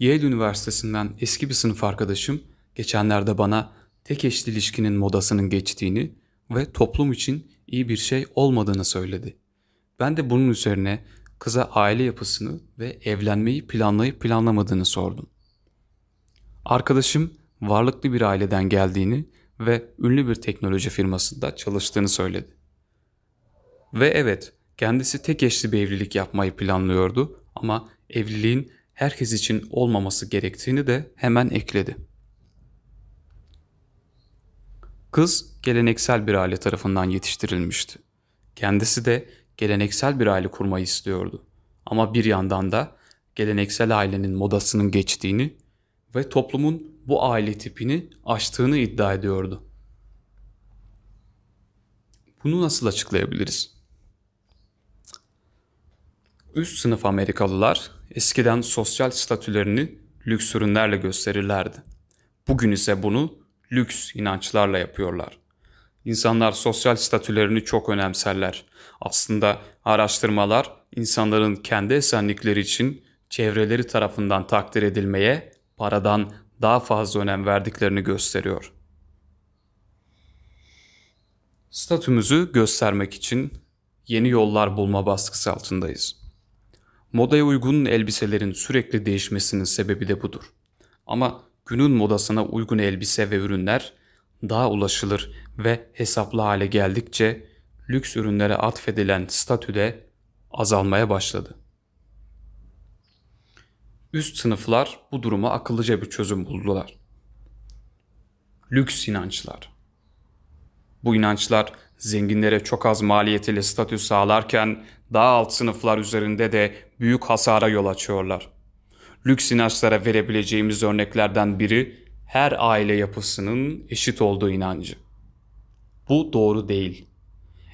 Yale Üniversitesi'nden eski bir sınıf arkadaşım geçenlerde bana tek eşli ilişkinin modasının geçtiğini ve toplum için iyi bir şey olmadığını söyledi. Ben de bunun üzerine kıza aile yapısını ve evlenmeyi planlayıp planlamadığını sordum. Arkadaşım varlıklı bir aileden geldiğini ve ünlü bir teknoloji firmasında çalıştığını söyledi. Ve evet, kendisi tek eşli bir evlilik yapmayı planlıyordu ama evliliğin herkes için olmaması gerektiğini de hemen ekledi. Kız geleneksel bir aile tarafından yetiştirilmişti. Kendisi de geleneksel bir aile kurmayı istiyordu. Ama bir yandan da geleneksel ailenin modasının geçtiğini ve toplumun bu aile tipini aştığını iddia ediyordu. Bunu nasıl açıklayabiliriz? Üst sınıf Amerikalılar eskiden sosyal statülerini lüks ürünlerle gösterirlerdi. Bugün ise bunu lüks inançlarla yapıyorlar. İnsanlar sosyal statülerini çok önemserler. Aslında araştırmalar insanların kendi esenlikleri için çevreleri tarafından takdir edilmeye paradan daha fazla önem verdiklerini gösteriyor. Statümüzü göstermek için yeni yollar bulma baskısı altındayız. Modaya uygun elbiselerin sürekli değişmesinin sebebi de budur. Ama günün modasına uygun elbise ve ürünler daha ulaşılır ve hesaplı hale geldikçe lüks ürünlere atfedilen statüde azalmaya başladı. Üst sınıflar bu duruma akıllıca bir çözüm buldular. Lüks inançlar. Bu inançlar zenginlere çok az maliyetiyle statü sağlarken daha alt sınıflar üzerinde de büyük hasara yol açıyorlar. Lüks inançlara verebileceğimiz örneklerden biri her aile yapısının eşit olduğu inancı. Bu doğru değil.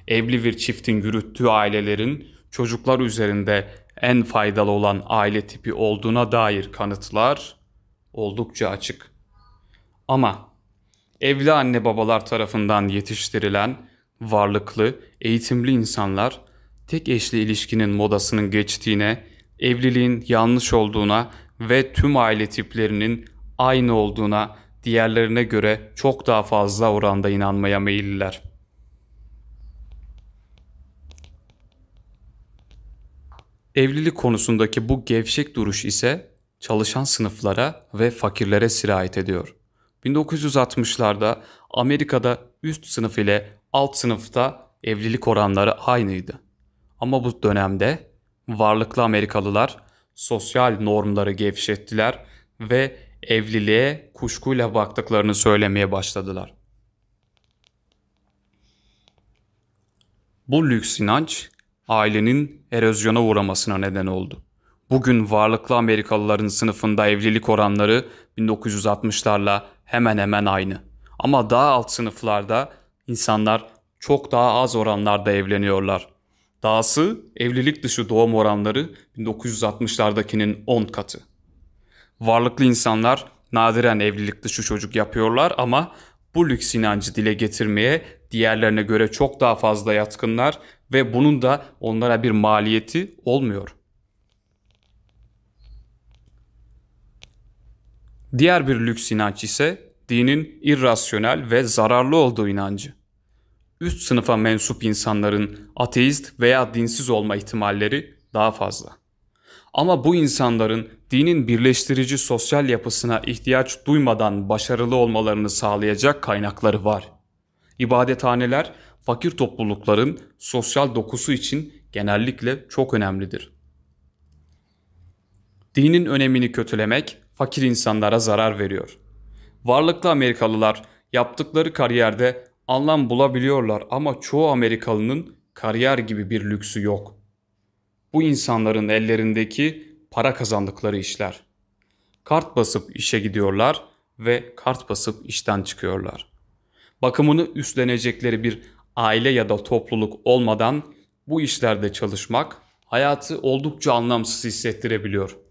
Evli bir çiftin yürüttüğü ailelerin çocuklar üzerinde en faydalı olan aile tipi olduğuna dair kanıtlar oldukça açık. Ama evli anne babalar tarafından yetiştirilen varlıklı, eğitimli insanlar tek eşli ilişkinin modasının geçtiğine, evliliğin yanlış olduğuna ve tüm aile tiplerinin aynı olduğuna diğerlerine göre çok daha fazla oranda inanmaya meyilliler. Evlilik konusundaki bu gevşek duruş ise çalışan sınıflara ve fakirlere sirayet ediyor. 1960'larda Amerika'da üst sınıf ile alt sınıfta evlilik oranları aynıydı. Ama bu dönemde varlıklı Amerikalılar sosyal normları gevşettiler ve evliliğe kuşkuyla baktıklarını söylemeye başladılar. Bu lüks inanç ailenin erozyona uğramasına neden oldu. Bugün varlıklı Amerikalıların sınıfında evlilik oranları 1960'larla hemen hemen aynı. Ama daha alt sınıflarda insanlar çok daha az oranlarda evleniyorlar. Dahası evlilik dışı doğum oranları 1960'lardakinin 10 katı. Varlıklı insanlar nadiren evlilik dışı çocuk yapıyorlar ama bu lüks inancı dile getirmeye diğerlerine göre çok daha fazla yatkınlar ve bunun da onlara bir maliyeti olmuyor. Diğer bir lüks inanç ise dinin irrasyonel ve zararlı olduğu inancı üst sınıfa mensup insanların ateist veya dinsiz olma ihtimalleri daha fazla. Ama bu insanların dinin birleştirici sosyal yapısına ihtiyaç duymadan başarılı olmalarını sağlayacak kaynakları var. İbadethaneler fakir toplulukların sosyal dokusu için genellikle çok önemlidir. Dinin önemini kötülemek fakir insanlara zarar veriyor. Varlıklı Amerikalılar yaptıkları kariyerde anlam bulabiliyorlar ama çoğu Amerikalının kariyer gibi bir lüksü yok. Bu insanların ellerindeki para kazandıkları işler. Kart basıp işe gidiyorlar ve kart basıp işten çıkıyorlar. Bakımını üstlenecekleri bir aile ya da topluluk olmadan bu işlerde çalışmak hayatı oldukça anlamsız hissettirebiliyor.''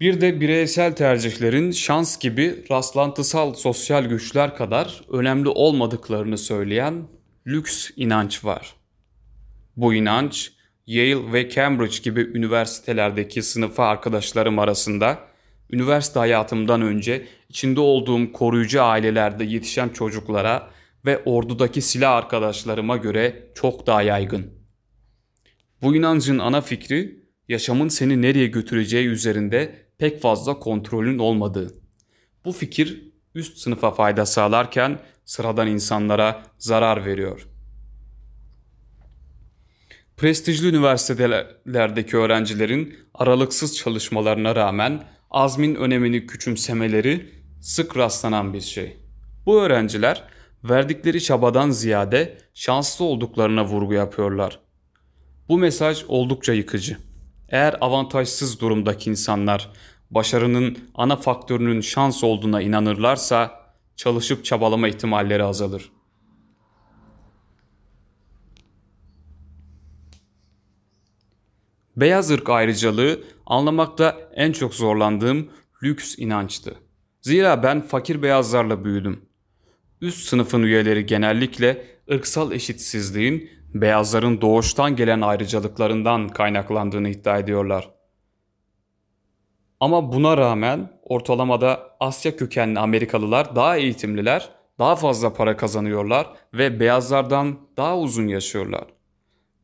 Bir de bireysel tercihlerin şans gibi rastlantısal sosyal güçler kadar önemli olmadıklarını söyleyen lüks inanç var. Bu inanç Yale ve Cambridge gibi üniversitelerdeki sınıfa arkadaşlarım arasında üniversite hayatımdan önce içinde olduğum koruyucu ailelerde yetişen çocuklara ve ordudaki silah arkadaşlarıma göre çok daha yaygın. Bu inancın ana fikri yaşamın seni nereye götüreceği üzerinde pek fazla kontrolün olmadığı. Bu fikir üst sınıfa fayda sağlarken sıradan insanlara zarar veriyor. Prestijli üniversitelerdeki öğrencilerin aralıksız çalışmalarına rağmen azmin önemini küçümsemeleri sık rastlanan bir şey. Bu öğrenciler verdikleri çabadan ziyade şanslı olduklarına vurgu yapıyorlar. Bu mesaj oldukça yıkıcı. Eğer avantajsız durumdaki insanlar başarının ana faktörünün şans olduğuna inanırlarsa çalışıp çabalama ihtimalleri azalır. Beyaz ırk ayrıcalığı anlamakta en çok zorlandığım lüks inançtı. Zira ben fakir beyazlarla büyüdüm. Üst sınıfın üyeleri genellikle ırksal eşitsizliğin beyazların doğuştan gelen ayrıcalıklarından kaynaklandığını iddia ediyorlar. Ama buna rağmen ortalamada Asya kökenli Amerikalılar daha eğitimliler, daha fazla para kazanıyorlar ve beyazlardan daha uzun yaşıyorlar.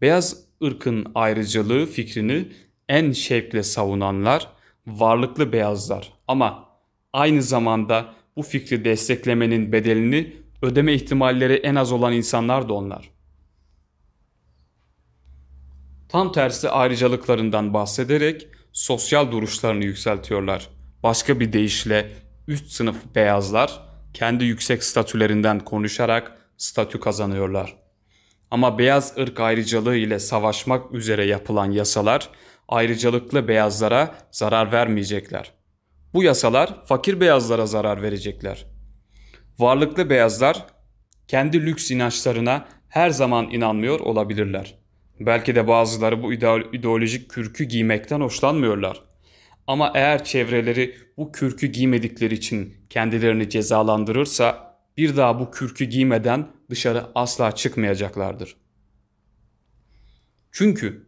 Beyaz ırkın ayrıcalığı fikrini en şevkle savunanlar varlıklı beyazlar ama aynı zamanda bu fikri desteklemenin bedelini ödeme ihtimalleri en az olan insanlar da onlar. Tam tersi ayrıcalıklarından bahsederek sosyal duruşlarını yükseltiyorlar. Başka bir deyişle üst sınıf beyazlar kendi yüksek statülerinden konuşarak statü kazanıyorlar. Ama beyaz ırk ayrıcalığı ile savaşmak üzere yapılan yasalar ayrıcalıklı beyazlara zarar vermeyecekler. Bu yasalar fakir beyazlara zarar verecekler. Varlıklı beyazlar kendi lüks inançlarına her zaman inanmıyor olabilirler. Belki de bazıları bu ideolojik kürkü giymekten hoşlanmıyorlar. Ama eğer çevreleri bu kürkü giymedikleri için kendilerini cezalandırırsa bir daha bu kürkü giymeden dışarı asla çıkmayacaklardır. Çünkü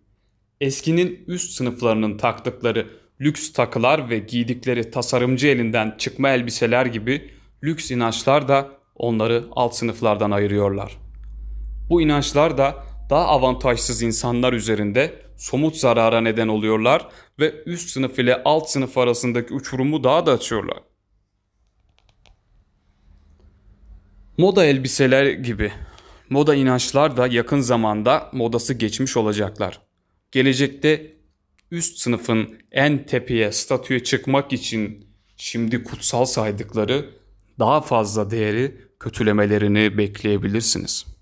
eskinin üst sınıflarının taktıkları lüks takılar ve giydikleri tasarımcı elinden çıkma elbiseler gibi lüks inançlar da onları alt sınıflardan ayırıyorlar. Bu inançlar da daha avantajsız insanlar üzerinde somut zarara neden oluyorlar ve üst sınıf ile alt sınıf arasındaki uçurumu daha da açıyorlar. Moda elbiseler gibi moda inançlar da yakın zamanda modası geçmiş olacaklar. Gelecekte üst sınıfın en tepeye statüye çıkmak için şimdi kutsal saydıkları daha fazla değeri kötülemelerini bekleyebilirsiniz.''